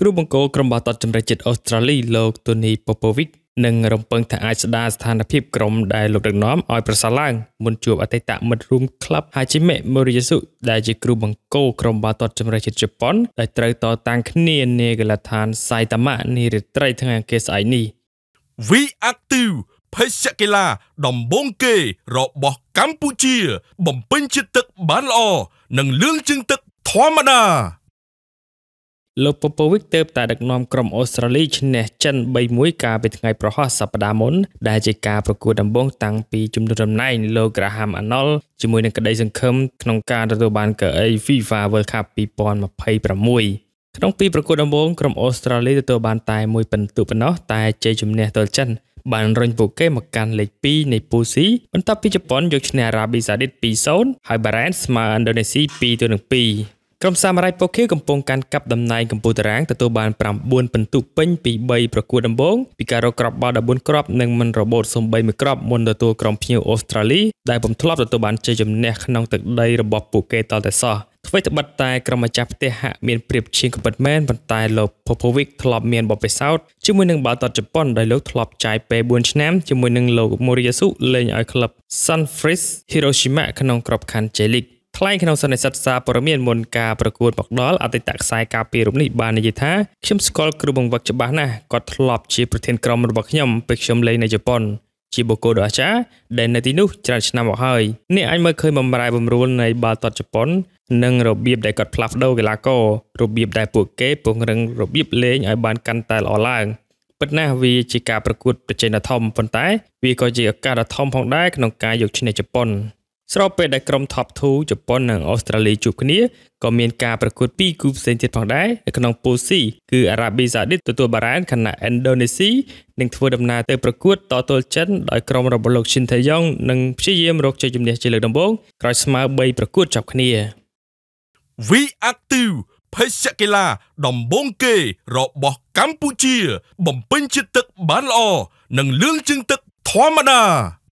គ្រូបង្គោលក្រុមបាល់ទាត់ចម្រិតជាតិអូស្ត្រាលីលោកតូនីប៉ូពូវិកនឹងរំពឹងថាអាចស្ដារស្ថានភាពក្រុមដែលលោកដឹកនាំឲ្យប្រសើរឡើងមុនជួបអតីតមិត្តរួមក្លឹប Hajime Moriyasu ដែលជាគ្រូបង្គោលក្រុមបាល់ទាត់ចម្រិតជាតិជប៉ុនដែលត្រូវតតាំងគ្នានាការដ្ឋាន Saitama នារាត្រីថ្ងៃអង្គារស្អែកនេះ We active ភេសជ្ជៈកីឡា ដំបងគេរបស់កម្ពុជា បំពេញជាតិទឹកបានល្អនិងលឿងជាងទឹកធម្មតាលោកពពូវិកទៅតែដឹកនាំក្រុមអូស្ត្រាលីឈ្នះចិន3-1កាលពីថ្ងៃប្រហ័សសប្តាហ៍មុនដែលជាការប្រកួតដំបូងតាំងពីជំនួនរំណែងលោក Graham Arnold ជាមួយនឹងក្តីសង្ឃឹមក្នុងការទទួលបានកៅអី FIFA World Cup 2026ក្នុងពីប្រកួតដំបូងក្រុមអូស្ត្រាលីទទួលបានតែមួយពិន្ទុប៉ុណ្ណោះតែជ័យជំនះទៅចិនបានរុញពួកគេមកកាន់លេខ2នៃពូស៊ីបន្ទាប់ពីជប៉ុនយកឈ្នះអារ៉ាប៊ីសាឌីត2-0ហើយបារ៉ែនស្មើឥណ្ឌូនេស៊ី2-2ក្រុមសាមរ៉ៃពូខេកំពុងកាន់កាប់តំណែងកម្ពុជាតារាងទទួលបាន9ពិន្ទុពេញពី3ប្រកួតដំបូងពីការរកគ្រាប់បាល់14គ្រាប់និងមិនរបូតសូម្បីមួយគ្រាប់មុនទទួលក្រុមភ្ញៀវអូស្ត្រាលីដែលបំធ្លាប់ទទួលបានជ័យជំនះក្នុងទឹកដីរបស់ពួកគេតតែសោះអ្វីត្បិតតែក្រុមម្ចាស់ផ្ទះហាក់មានប្រៀបជាងកពិតមែនប៉ុន្តែលោក Popovic ធ្លាប់មានបបិសោតជាមួយនឹងបាល់ទាត់ជប៉ុនដែលលោកធ្លាប់ចាយពេល4ឆ្នាំជាមួយនឹងលោក Moriyasu លេងឲ្យក្លឹប Sunfresh Hiroshima ក្នុងក្របខ័ណ្ឌ J League ថ្លែងក្នុងសន្និសីទសារព័ត៌មានមុនការប្រកួតមកដល់អតីតខ្សែការពីរូបនេះបាននិយាយថាខ្ញុំស្គាល់គ្រូបង្វឹកច្បាស់ណាស់គាត់ធ្លាប់ជាប្រធានក្រុមរបស់ខ្ញុំពេលខ្ញុំលេងនៅជប៉ុនជាបុគ្គលដ៏អាចារ្យដែលនៅទីនោះច្រើនឆ្នាំមកហើយអ្នកអាចមើលឃើញបំរែបំរួលនៃបាល់ទាត់ជប៉ុននិងរបៀបដែលគាត់ផ្លាស់ប្ដូរកីឡាកររបៀបដែលពួកគេពង្រឹងរបៀបលេងឲ្យបានកាន់តែល្អឡើងពិតណាស់វាជាការប្រកួតប្រជែងដ៏ធំប៉ុន្តែវាក៏ជាឱកាសដ៏ធំផងដែរក្នុងការយកឈ្នះជប៉ុនស្របពេលដែលក្រុម Top 2ជប៉ុននិងអូស្ត្រាលីជួបគ្នាក៏មានការប្រកួត2គូផ្សេងទៀតផងដែរនៅក្នុងពូល C គឺអារ៉ាប៊ីសាអូឌីតទទួលបារាំងខណៈឥណ្ឌូនេស៊ីនឹងធ្វើដំណើរទៅប្រកួតតទល់ចិនដោយក្រុមរបស់លោក Shin Tae-yong នឹងព្យាយាមរកជ័យជំនះជាលើកដំបូងក្រោយស្មើ3ប្រកួតចាប់គ្នា We active ភេសជ្ជៈកីឡា ដំបងគេ របស់កម្ពុជា បំពេញជាតិទឹកបានល្អនិងលឿងជាងទឹកធម្មតា